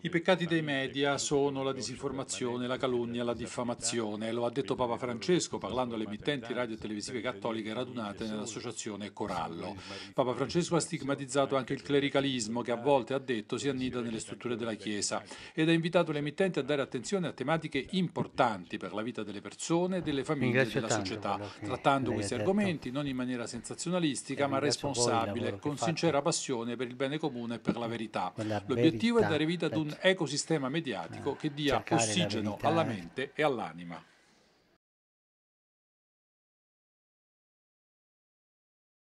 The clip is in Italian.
I peccati dei media sono la disinformazione, la calunnia, la diffamazione, lo ha detto Papa Francesco parlando alle emittenti radio e televisive cattoliche radunate nell'associazione Corallo. Papa Francesco ha stigmatizzato anche il clericalismo che a volte ha detto si annida nelle strutture della Chiesa ed ha invitato le emittenti a dare attenzione a tematiche importanti per la vita delle persone, delle famiglie e della società, trattando questi argomenti non in maniera sensazionalistica eh, ma responsabile, con sincera passione per il bene comune e per la verità. L'obiettivo è dare vita ad un un ecosistema mediatico eh, che dia ossigeno alla mente e all'anima.